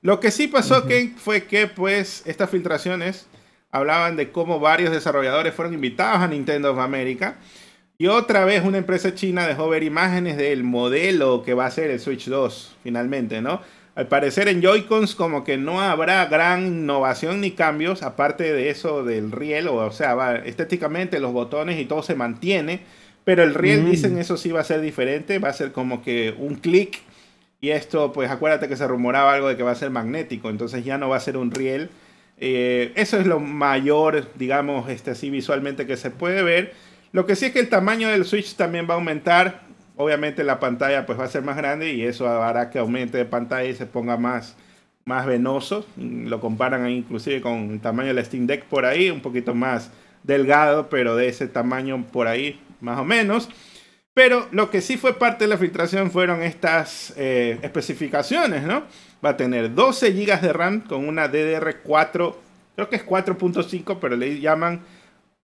Lo que sí pasó, fue que pues estas filtraciones hablaban de cómo varios desarrolladores fueron invitados a Nintendo of America. Y otra vez una empresa china dejó ver imágenes del modelo que va a ser el Switch 2, finalmente, ¿no? Al parecer en Joy-Cons como que no habrá gran innovación ni cambios, aparte de eso del riel, o, sea, estéticamente los botones y todo se mantiene, pero el riel, mm. dicen, eso sí va a ser diferente, va a ser como que un clic y esto, pues acuérdate que se rumoraba algo de que va a ser magnético, entonces ya no va a ser un riel. Eh, eso es lo mayor, digamos, este, así visualmente que se puede ver. Lo que sí es que el tamaño del Switch también va a aumentar. Obviamente la pantalla pues va a ser más grande y eso hará que aumente de pantalla y se ponga más, más venoso. Lo comparan inclusive con el tamaño del Steam Deck por ahí, un poquito más delgado, pero de ese tamaño por ahí, más o menos. Pero lo que sí fue parte de la filtración fueron estas eh, especificaciones, ¿no? Va a tener 12 GB de RAM con una DDR4, creo que es 4.5, pero le llaman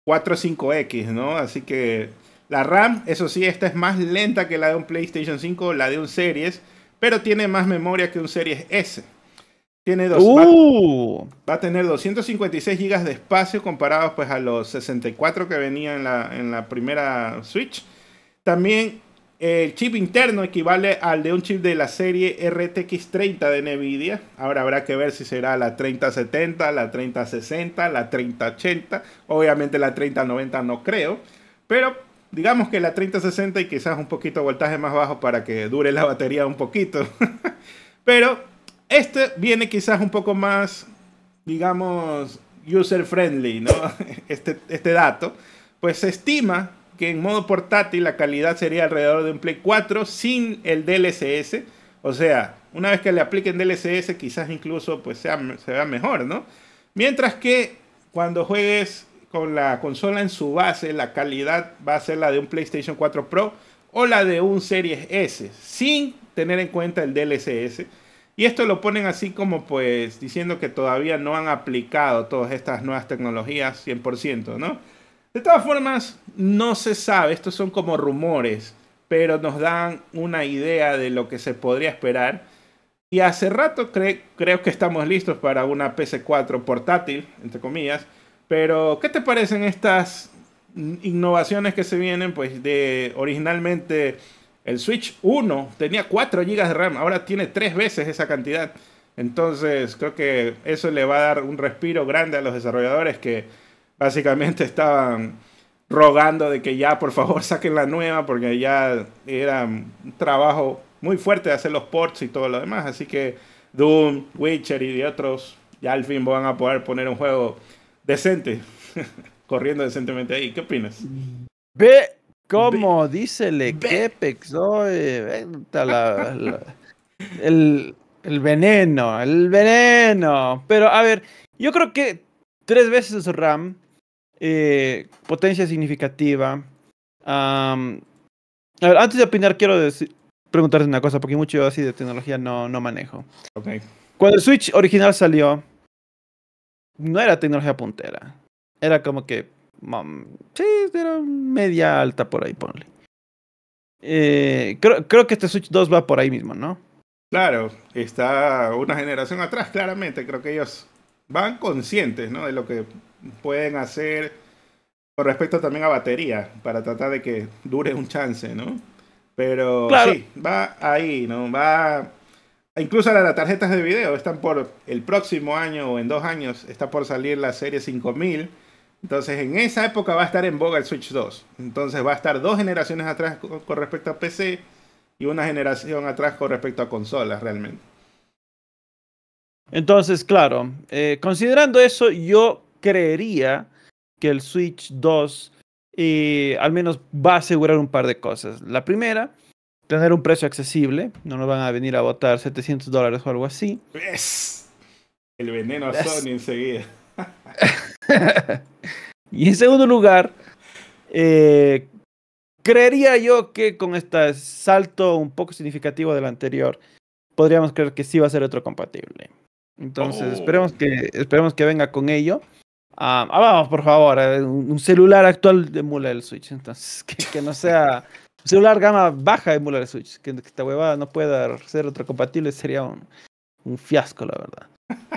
45X, ¿no? Así que la RAM, eso sí, esta es más lenta que la de un PlayStation 5, la de un Series, pero tiene más memoria que un Series S. Tiene dos, va, ¡Uh! a tener 256 GB de espacio comparados pues a los 64 que venía en la primera Switch. También eh, el chip interno equivale al de un chip de la serie RTX 30 de Nvidia. Ahora habrá que ver si será la 3070, la 3060, la 3080. Obviamente la 3090 no creo, pero digamos que la 3060 y quizás un poquito de voltaje más bajo para que dure la batería un poquito. pero este viene quizás un poco más, digamos, user friendly, ¿no? Este, este dato. Pues se estima en modo portátil la calidad sería alrededor de un Play 4 sin el DLSS. O sea, una vez que le apliquen DLSS quizás incluso pues se vea mejor, ¿no? Mientras que cuando juegues con la consola en su base, la calidad va a ser la de un PlayStation 4 Pro o la de un Series S, sin tener en cuenta el DLSS. Y esto lo ponen así como pues diciendo que todavía no han aplicado todas estas nuevas tecnologías 100%, ¿no? De todas formas, no se sabe, estos son como rumores, pero nos dan una idea de lo que se podría esperar. Y hace rato creo que estamos listos para una PC4 portátil, entre comillas. Pero, ¿qué te parecen estas innovaciones que se vienen? Pues de originalmente el Switch 1 tenía 4 GB de RAM, ahora tiene 3 veces esa cantidad. Entonces, creo que eso le va a dar un respiro grande a los desarrolladores que básicamente estaban rogando de que ya por favor saquen la nueva porque ya era un trabajo muy fuerte de hacer los ports y todo lo demás. Así que Doom, Witcher y otros ya al fin van a poder poner un juego decente, corriendo decentemente ahí. ¿Qué opinas? Ve cómo dice le el, el veneno, el veneno. Pero a ver, yo creo que tres veces RAM eh, potencia significativa. a ver, antes de opinar, quiero preguntarte una cosa, porque mucho así de tecnología no, no manejo. Okay. Cuando el Switch original salió, no era tecnología puntera. Era como que. Mm, sí, era media alta por ahí, ponle. Eh, creo, creo que este Switch 2 va por ahí mismo, ¿no? Claro, está una generación atrás, claramente. Creo que ellos van conscientes ¿no? de lo que pueden hacer con respecto también a batería, para tratar de que dure un chance, ¿no? Pero sí, va ahí, ¿no? Va. Incluso las tarjetas de video están por el próximo año o en dos años, está por salir la serie 5000. Entonces, en esa época va a estar en boga el Switch 2. Entonces, va a estar dos generaciones atrás con respecto a PC y una generación atrás con respecto a consolas, realmente. Entonces, claro, eh, considerando eso, yo creería que el Switch 2 eh, al menos va a asegurar un par de cosas. La primera, tener un precio accesible. No nos van a venir a votar 700 dólares o algo así. El veneno a Sony enseguida. y en segundo lugar, eh, creería yo que con este salto un poco significativo del anterior, podríamos creer que sí va a ser otro compatible. Entonces, oh. esperemos, que, esperemos que venga con ello. Ah, ah, vamos, por favor, eh, un celular actual de mula el Switch, entonces, que, no sea... Un celular gama baja de mula el Switch, que, esta huevada no pueda ser compatible sería un, fiasco, la verdad.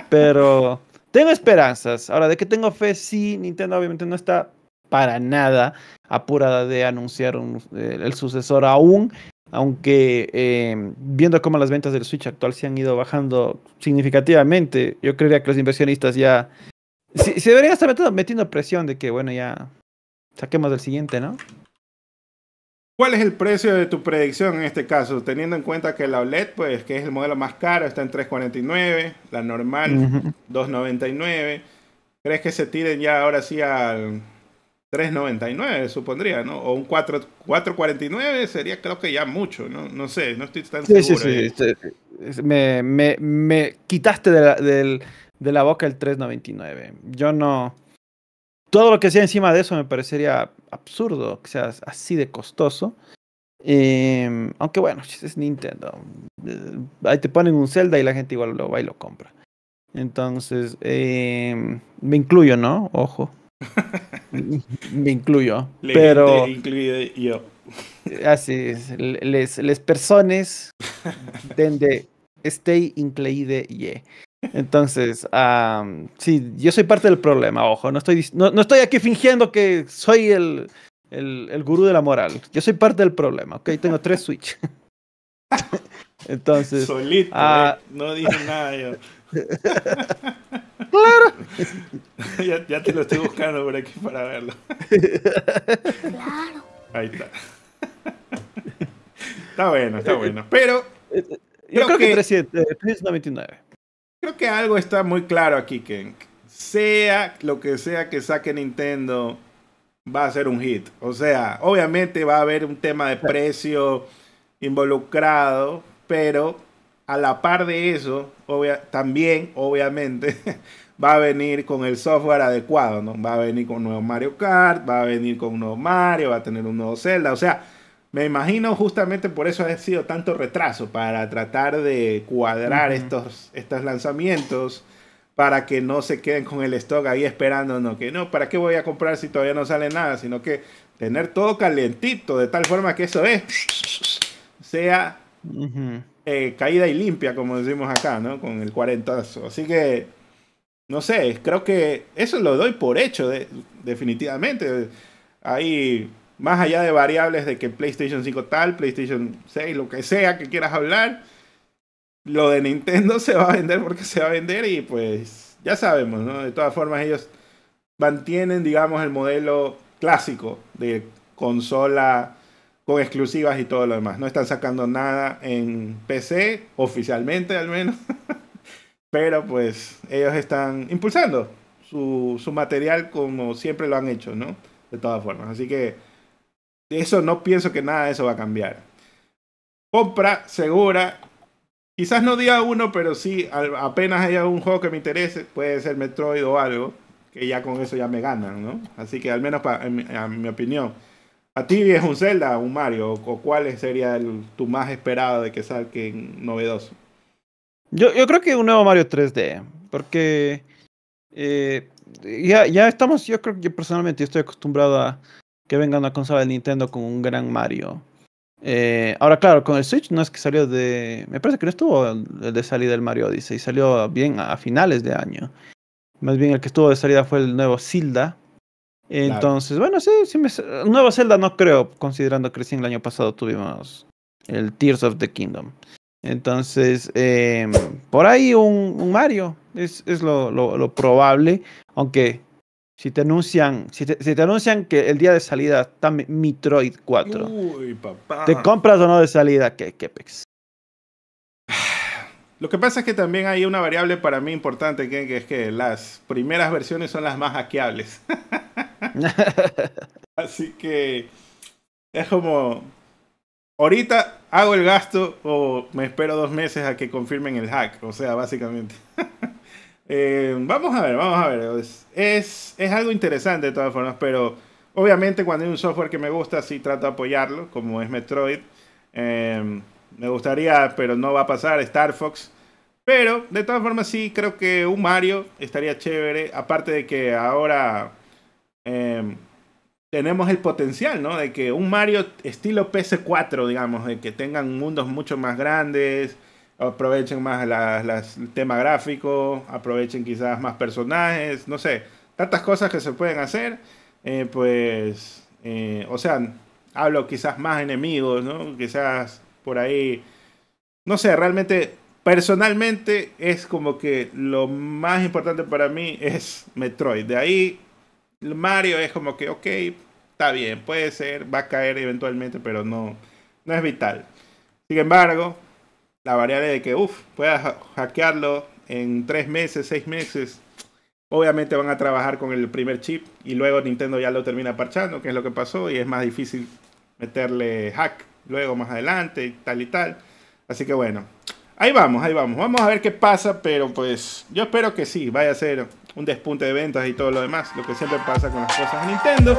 Pero tengo esperanzas. Ahora, ¿de que tengo fe? Sí, Nintendo obviamente no está para nada apurada de anunciar el sucesor aún. Aunque em, viendo cómo las ventas del Switch actual se han ido bajando significativamente, yo creería que los inversionistas ya se debería estar metiendo, presión de que, bueno, ya saquemos del siguiente, ¿no? ¿Cuál es el precio de tu predicción en este caso? Teniendo en cuenta que la OLED, pues, que es el modelo más caro, está en 3.49, la normal 2.99. ¿Crees que se tiren ya ahora sí al 3.99, supondría, ¿no? O un 4.49 sería creo que ya mucho, ¿no? No sé, no estoy tan seguro. Sí, ¿eh? sí, este, sí. Me, me, me, quitaste del, de la boca el 3.99. Yo no... Todo lo que sea encima de eso me parecería absurdo que sea así de costoso. Em, aunque bueno, es Nintendo. Eh, ahí te ponen un Zelda y la gente igual lo va y lo compra. Entonces, em, me incluyo, ¿no? Ojo. me incluyo. Le pero. yo. Eh, así es. Les, les personas de stay incluide y entonces, ah, sí, yo soy parte del problema, ojo, no estoy, no, estoy aquí fingiendo que soy el, el, el, gurú de la moral. Yo soy parte del problema, ok, tengo tres Switch. Entonces... Solito, ah, no dije nada yo. claro. ya, ya, te lo estoy buscando por aquí para verlo. claro. Ahí está. está bueno, está eh, eh, bueno. Pero... Eh, yo creo, que, que 399 creo que algo está muy claro aquí, que sea lo que sea que saque Nintendo, va a ser un hit. O sea, obviamente va a haber un tema de precio involucrado, pero a la par de eso, también, obviamente, va a venir con el software adecuado, ¿no? Va a venir con un nuevo Mario Kart, va a venir con un nuevo Mario, va a tener un nuevo Zelda, o sea, me imagino justamente por eso ha sido tanto retraso, para tratar de cuadrar estos, estos lanzamientos, para que no se queden con el stock ahí no que no, ¿para qué voy a comprar si todavía no sale nada? Sino que tener todo calentito, de tal forma que eso es, sea eh, caída y limpia, como decimos acá, ¿no? Con el cuarentazo. Así que, no sé, creo que eso lo doy por hecho, definitivamente. Ahí más allá de variables de que PlayStation 5 tal, PlayStation 6, lo que sea que quieras hablar, lo de Nintendo se va a vender porque se va a vender y pues ya sabemos, ¿no? De todas formas ellos mantienen, digamos, el modelo clásico de consola con exclusivas y todo lo demás. No están sacando nada en PC, oficialmente al menos, pero pues ellos están impulsando su, su material como siempre lo han hecho, ¿no? De todas formas. Así que de Eso no pienso que nada de eso va a cambiar. Compra segura. Quizás no día uno, pero sí, apenas haya un juego que me interese, puede ser Metroid o algo, que ya con eso ya me ganan, ¿no? Así que al menos a en, mi opinión. ¿A ti es un Zelda, un Mario? ¿O cuál sería el, tu más esperado de que salga novedoso? Yo, yo creo que un nuevo Mario 3D, porque eh, ya, ya estamos, yo creo que yo personalmente estoy acostumbrado a, que venga una consola de Nintendo con un gran Mario. Eh, ahora, claro, con el Switch no es que salió de. Me parece que no estuvo el de salida del Mario Odyssey, salió bien a, finales de año. Más bien el que estuvo de salida fue el nuevo Zelda. Entonces, bueno, sí, sí me... nuevo Zelda no creo, considerando que recién el año pasado tuvimos el Tears of the Kingdom. Entonces, em, por ahí un, Mario es, lo, probable, aunque si te anuncian, si te, anuncian que el día de salida está Metroid 4. ¿Te compras o no de salida? ¿Qué, qué Lo que pasa es que también hay una variable para mí importante, que, es que las primeras versiones son las más hackeables. Así que es como, ahorita hago el gasto o me espero dos meses a que confirmen el hack, o sea, básicamente. Eh, vamos a ver, vamos a ver. Es, algo interesante de todas formas, pero obviamente cuando hay un software que me gusta, sí trato de apoyarlo, como es Metroid. Eh, me gustaría, pero no va a pasar, Star Fox. Pero de todas formas sí creo que un Mario estaría chévere, aparte de que ahora eh, tenemos el potencial, ¿no? De que un Mario estilo PS4, digamos, de que tengan mundos mucho más grandes, aprovechen más las, el tema gráfico, aprovechen quizás más personajes, no sé, tantas cosas que se pueden hacer, eh, pues, eh, o sea, hablo quizás más enemigos, Quizás por ahí, no sé, realmente, personalmente es como que lo más importante para mí es Metroid, de ahí Mario es como que, ok, está bien, puede ser, va a caer eventualmente, pero no, no es vital. Sin embargo, la variable de que, uff, puedas hackearlo en tres meses, seis meses. Obviamente van a trabajar con el primer chip y luego Nintendo ya lo termina parchando, que es lo que pasó, y es más difícil meterle hack luego más adelante tal y tal. Así que bueno, ahí vamos, ahí vamos. Vamos a ver qué pasa, pero pues yo espero que sí, vaya a ser un despunte de ventas y todo lo demás, lo que siempre pasa con las cosas de Nintendo.